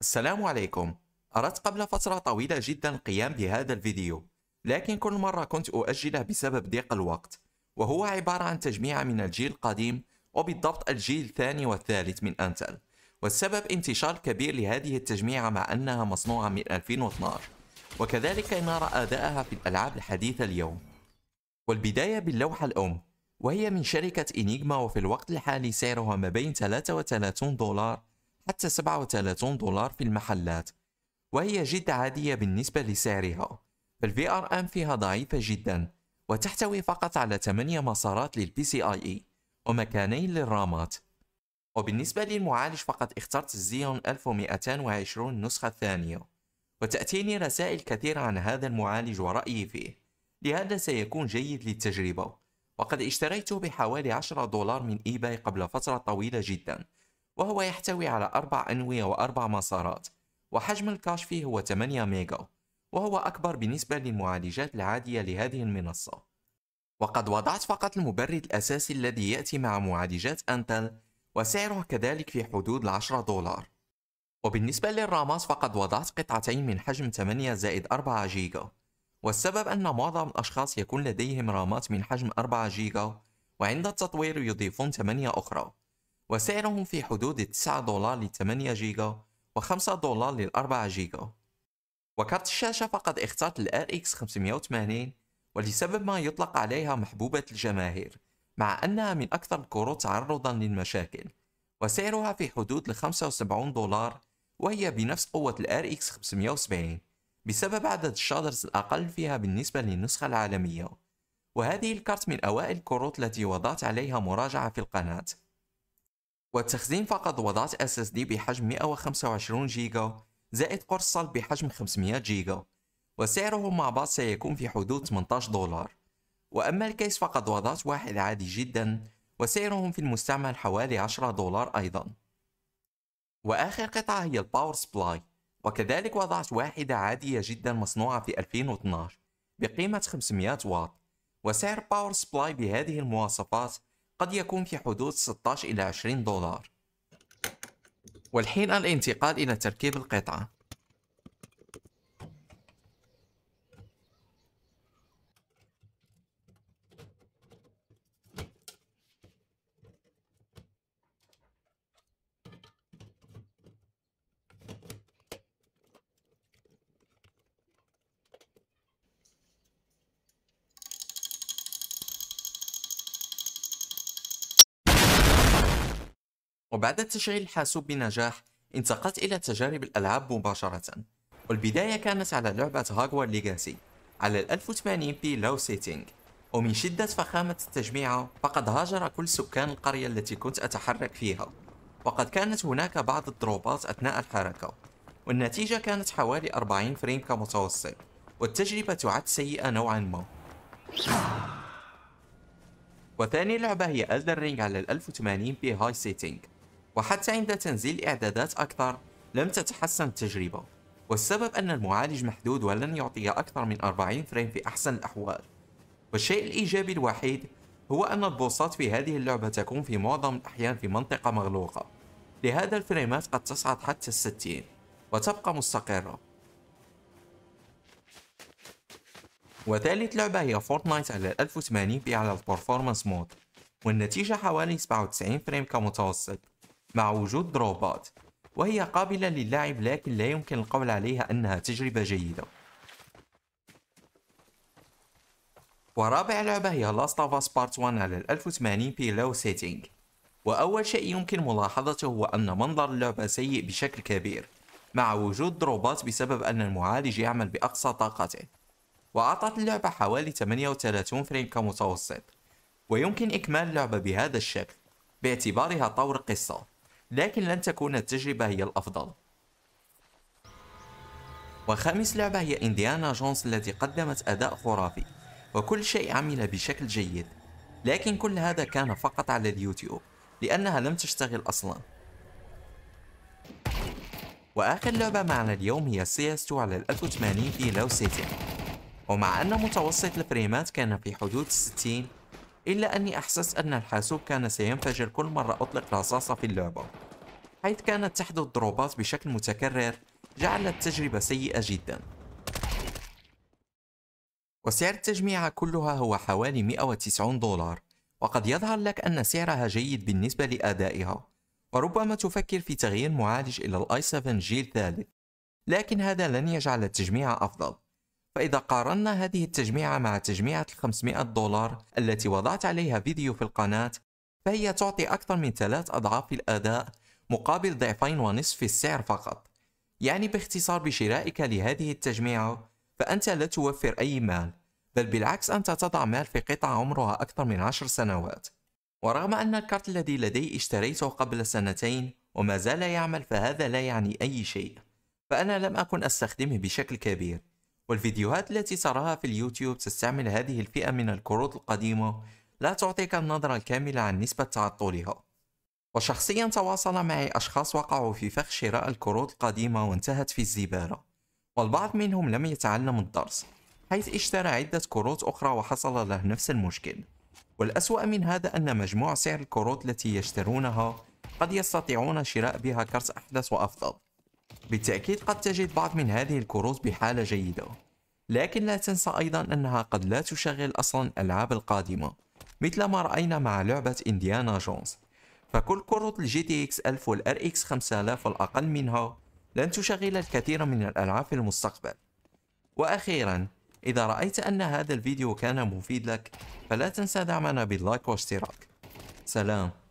السلام عليكم أردت قبل فترة طويلة جدا القيام بهذا الفيديو لكن كل مرة كنت أؤجله بسبب ضيق الوقت وهو عبارة عن تجميع من الجيل القديم وبالضبط الجيل الثاني والثالث من أنتل والسبب انتشار كبير لهذه التجميعة مع أنها مصنوعة من 2012 وكذلك نرى أداءها في الألعاب الحديثة اليوم والبداية باللوحة الأم وهي من شركة إنيغما وفي الوقت الحالي سعرها ما بين 33 دولار حتى 37 دولار في المحلات وهي جد عادية بالنسبة لسعرها فالفي ار ام فيها ضعيفة جدا وتحتوي فقط على 8 مسارات للبي سي اي اي ومكانين للرامات وبالنسبة للمعالج فقط اخترت الزيون 1220 النسخة الثانية وتأتيني رسائل كثيرة عن هذا المعالج ورأيي فيه لهذا سيكون جيد للتجربة وقد اشتريته بحوالي 10 دولار من ايباي قبل فترة طويلة جدا وهو يحتوي على أربع أنوية وأربع مسارات وحجم الكاش فيه هو 8 ميجا وهو أكبر بالنسبة للمعالجات العادية لهذه المنصة وقد وضعت فقط المبرد الأساسي الذي يأتي مع معالجات أنتل وسعره كذلك في حدود العشرة دولار وبالنسبة للرامات فقد وضعت قطعتين من حجم 8 زائد 4 جيجا والسبب أن معظم الأشخاص يكون لديهم رامات من حجم 4 جيجا وعند التطوير يضيفون 8 أخرى وسعرهم في حدود 9 دولار ل 8 جيجا و5 دولار لل 4 جيجا وكارت الشاشة فقد اخترت ال RX 580 ولسبب ما يطلق عليها محبوبة الجماهير مع أنها من أكثر الكروت تعرضا للمشاكل وسعرها في حدود الـ 75 دولار وهي بنفس قوة ال RX 570 بسبب عدد الشادرز الأقل فيها بالنسبة للنسخة العالمية وهذه الكارت من أوائل الكروت التي وضعت عليها مراجعة في القناة والتخزين فقط وضعت SSD بحجم 125 جيجا زائد قرص صلب بحجم 500 جيجا وسعره مع بعض سيكون في حدود 18 دولار وأما الكيس فقد وضعت واحد عادي جدا وسعرهم في المستعمل حوالي 10 دولار أيضا وآخر قطعة هي الباور سبلاي وكذلك وضعت واحدة عادية جدا مصنوعة في 2012 بقيمة 500 واط وسعر باور سبلاي بهذه المواصفات قد يكون في حدود 16 إلى 20 دولار والحين الانتقال إلى تركيب القطعة وبعد تشغيل الحاسوب بنجاح انتقلت إلى تجارب الألعاب مباشرة والبداية كانت على لعبة هاغوار ليغاسي على الـ 1080 p لو setting ومن شدة فخامة التجميعة فقد هاجر كل سكان القرية التي كنت أتحرك فيها وقد كانت هناك بعض الدروبات أثناء الحركة والنتيجة كانت حوالي 40 فريم كمتوسط والتجربة تعد سيئة نوعا ما وثاني لعبة هي Elden Ring على الـ 1080 p High Setting وحتى عند تنزيل إعدادات أكثر لم تتحسن التجربة والسبب أن المعالج محدود ولن يعطي أكثر من 40 فريم في أحسن الأحوال والشيء الإيجابي الوحيد هو أن البوصات في هذه اللعبة تكون في معظم الأحيان في منطقة مغلوقة لهذا الفريمات قد تصعد حتى الستين وتبقى مستقرة وثالث لعبة هي فورتنايت على 1080 بي على البرفورمانس مود والنتيجة حوالي 97 فريم كمتوسط مع وجود دروبات وهي قابلة للعب لكن لا يمكن القول عليها أنها تجربة جيدة ورابع لعبة هي لاست of Us بارت 1 على 1080 بي لو سيتينج وأول شيء يمكن ملاحظته هو أن منظر اللعبة سيء بشكل كبير مع وجود دروبات بسبب أن المعالج يعمل بأقصى طاقته وأعطت اللعبة حوالي 38 فريم كمتوسط ويمكن إكمال اللعبة بهذا الشكل باعتبارها طور قصة لكن لن تكون التجربة هي الأفضل وخامس لعبة هي إنديانا جونز التي قدمت أداء خرافي وكل شيء عمل بشكل جيد لكن كل هذا كان فقط على اليوتيوب لأنها لم تشتغل أصلا وآخر لعبة معنا اليوم هي CS2 على 1080 في لو سيتي ومع أن متوسط الفريمات كان في حدود 60 إلا أني أحسست أن الحاسوب كان سينفجر كل مرة أطلق رصاصة في اللعبة حيث كانت تحدث ضربات بشكل متكرر جعلت التجربة سيئة جدا وسعر التجميعة كلها هو حوالي 190 دولار وقد يظهر لك أن سعرها جيد بالنسبة لأدائها وربما تفكر في تغيير معالج إلى الاي 7 جيل ثالث لكن هذا لن يجعل التجميعة أفضل فإذا قارنا هذه التجميعة مع تجميعة 500 دولار التي وضعت عليها فيديو في القناة فهي تعطي أكثر من ثلاث أضعاف الأداء مقابل ضعفين ونصف السعر فقط يعني باختصار بشرائك لهذه التجميعة فأنت لا توفر أي مال بل بالعكس أنت تضع مال في قطعة عمرها أكثر من عشر سنوات ورغم أن الكارت الذي لدي اشتريته قبل سنتين وما زال يعمل فهذا لا يعني أي شيء فأنا لم أكن أستخدمه بشكل كبير والفيديوهات التي تراها في اليوتيوب تستعمل هذه الفئة من الكروت القديمة لا تعطيك النظرة الكاملة عن نسبة تعطلها وشخصيا تواصل معي أشخاص وقعوا في فخ شراء الكروت القديمة وانتهت في الزبالة والبعض منهم لم يتعلم الدرس حيث اشترى عدة كروت أخرى وحصل له نفس المشكل والأسوأ من هذا أن مجموع سعر الكروت التي يشترونها قد يستطيعون شراء بها كرت أحدث وأفضل بالتأكيد قد تجد بعض من هذه الكروت بحالة جيدة لكن لا تنسى أيضا أنها قد لا تشغل أصلا الألعاب القادمة مثل ما رأينا مع لعبة إنديانا جونز فكل كروت الجي تي اكس 1000 والار اكس 5000 والأقل منها لن تشغل الكثير من الألعاب في المستقبل وأخيرا إذا رأيت أن هذا الفيديو كان مفيد لك فلا تنسى دعمنا باللايك واشتراك سلام